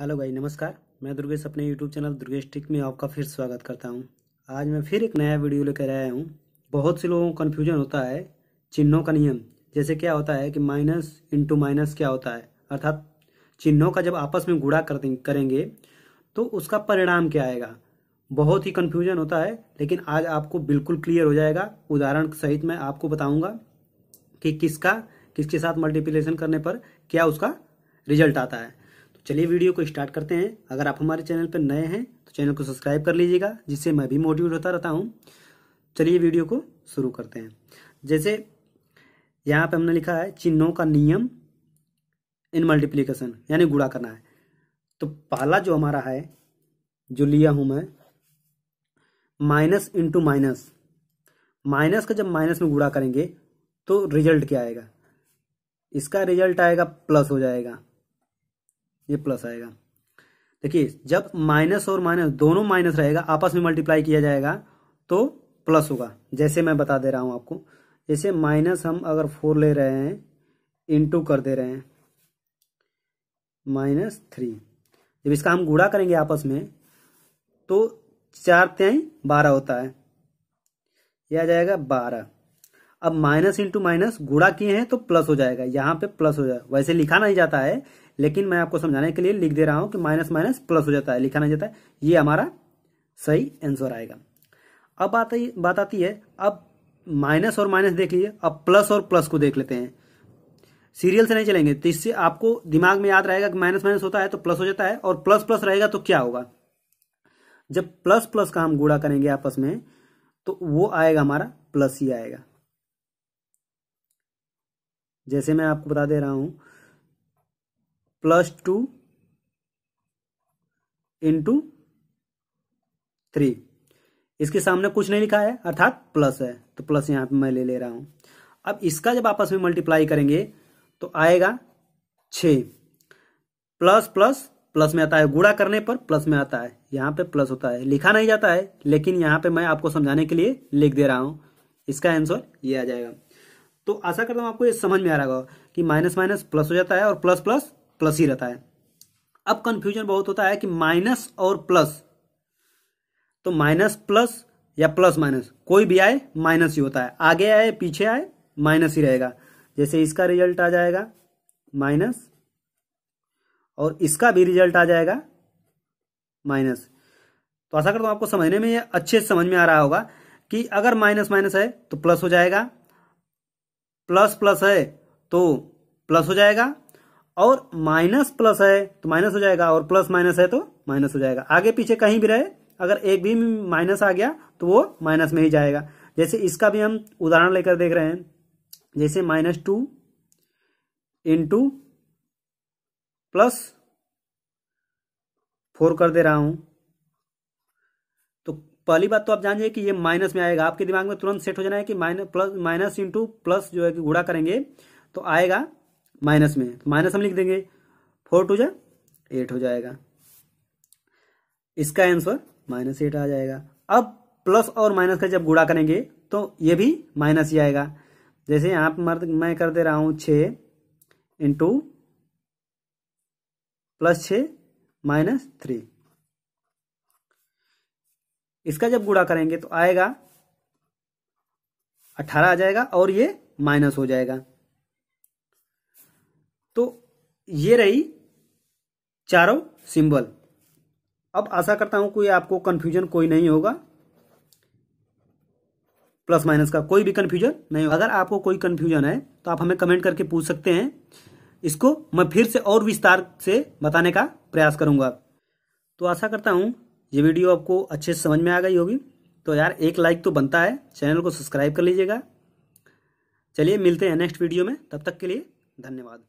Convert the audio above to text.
hello भाई नमस्कार मैं दुर्गेश अपने यूट्यूब चैनल दुर्गेश टिक में आपका फिर स्वागत करता हूँ आज मैं फिर एक नया वीडियो लेकर आया हूँ बहुत से लोगों को कन्फ्यूजन होता है चिन्हों का नियम जैसे क्या होता है कि माइनस इंटू माइनस क्या होता है अर्थात चिन्हों का जब आपस में गुड़ा कर करेंगे तो उसका परिणाम क्या आएगा बहुत ही कन्फ्यूजन होता है लेकिन आज आपको बिल्कुल क्लियर हो जाएगा उदाहरण सहित मैं आपको बताऊँगा कि किसका किसके साथ मल्टीप्लीकेशन करने पर क्या उसका रिजल्ट आता है चलिए वीडियो को स्टार्ट करते हैं अगर आप हमारे चैनल पर नए हैं तो चैनल को सब्सक्राइब कर लीजिएगा जिससे मैं भी मोटिवेट होता रहता हूँ चलिए वीडियो को शुरू करते हैं जैसे यहाँ पे हमने लिखा है चिन्हों का नियम इन मल्टीप्लीकेशन यानी गुड़ा करना है तो पहला जो हमारा है जो लिया हूँ मैं माइनस इंटू माइनस माइनस का जब माइनस में गुड़ा करेंगे तो रिजल्ट क्या आएगा इसका रिजल्ट आएगा प्लस हो जाएगा ये प्लस आएगा देखिए जब माइनस और माइनस दोनों माइनस रहेगा आपस में मल्टीप्लाई किया जाएगा तो प्लस होगा जैसे मैं बता दे रहा हूं आपको जैसे माइनस हम अगर फोर ले रहे हैं इंटू कर दे रहे हैं माइनस थ्री जब इसका हम गुड़ा करेंगे आपस में तो चार त्याई बारह होता है यह आ जाएगा बारह अब माइनस इंटू माइनस गुड़ा किए हैं तो प्लस हो जाएगा यहाँ पे प्लस हो जाएगा वैसे लिखा नहीं जाता है लेकिन मैं आपको समझाने के लिए लिख दे रहा हूं कि माइनस माइनस प्लस हो जाता है लिखा नहीं जाता है ये हमारा सही आंसर आएगा अब बात बात आती है अब माइनस और माइनस देख लीजिए अब प्लस और प्लस को देख लेते हैं सीरियल से नहीं चलेंगे तो इससे आपको दिमाग में याद रहेगा कि माइनस माइनस होता है तो प्लस हो जाता है और प्लस प्लस रहेगा तो क्या होगा जब प्लस प्लस का हम गुड़ा करेंगे आपस में तो वो आएगा हमारा प्लस ही आएगा जैसे मैं आपको बता दे रहा हूं प्लस टू इंटू थ्री इसके सामने कुछ नहीं लिखा है अर्थात प्लस है तो प्लस यहां पे मैं ले ले रहा हूं अब इसका जब आपस में मल्टीप्लाई करेंगे तो आएगा छ प्लस प्लस प्लस में आता है गुड़ा करने पर प्लस में आता है यहां पे प्लस होता है लिखा नहीं जाता है लेकिन यहां पे मैं आपको समझाने के लिए लिख दे रहा हूं इसका आंसर ये आ जाएगा तो आशा करता हूं आपको ये समझ में आ रहा होगा कि माइनस माइनस प्लस हो जाता है और प्लस प्लस प्लस ही रहता है अब कंफ्यूजन बहुत होता है कि माइनस और प्लस तो माइनस प्लस या प्लस माइनस कोई भी आए माइनस ही होता है आगे आए पीछे आए माइनस ही रहेगा जैसे इसका रिजल्ट आ जाएगा माइनस और इसका भी रिजल्ट आ जाएगा माइनस तो आशा करता हूं आपको समझने में ये अच्छे से समझ में आ रहा होगा कि अगर माइनस माइनस है तो प्लस हो जाएगा प्लस प्लस है तो प्लस हो जाएगा और माइनस प्लस है तो माइनस हो जाएगा और प्लस माइनस है तो माइनस हो जाएगा आगे पीछे कहीं भी रहे अगर एक भी माइनस आ गया तो वो माइनस में ही जाएगा जैसे इसका भी हम उदाहरण लेकर देख रहे हैं जैसे minus two into plus four कर दे रहा हूं पहली बात तो आप जानिए कि ये माइनस में आएगा आपके दिमाग में तुरंत सेट हो जाना है कि माइनस इंटू प्लस जो है कि गुड़ा करेंगे तो आएगा माइनस में तो माइनस हम लिख देंगे फोर टू जा एट हो जाएगा इसका आंसर माइनस एट आ जाएगा अब प्लस और माइनस का जब गुड़ा करेंगे तो ये भी माइनस ही आएगा जैसे यहां पर मैं कर दे रहा हूं छ इंटू प्लस छ माइनस थ्री इसका जब गुड़ा करेंगे तो आएगा अठारह आ जाएगा और ये माइनस हो जाएगा तो ये रही चारों सिंबल अब आशा करता हूं कोई आपको कंफ्यूजन कोई नहीं होगा प्लस माइनस का कोई भी कंफ्यूजन नहीं होगा अगर आपको कोई कंफ्यूजन है तो आप हमें कमेंट करके पूछ सकते हैं इसको मैं फिर से और विस्तार से बताने का प्रयास करूंगा तो आशा करता हूं ये वीडियो आपको अच्छे से समझ में आ गई होगी तो यार एक लाइक तो बनता है चैनल को सब्सक्राइब कर लीजिएगा चलिए मिलते हैं नेक्स्ट वीडियो में तब तक के लिए धन्यवाद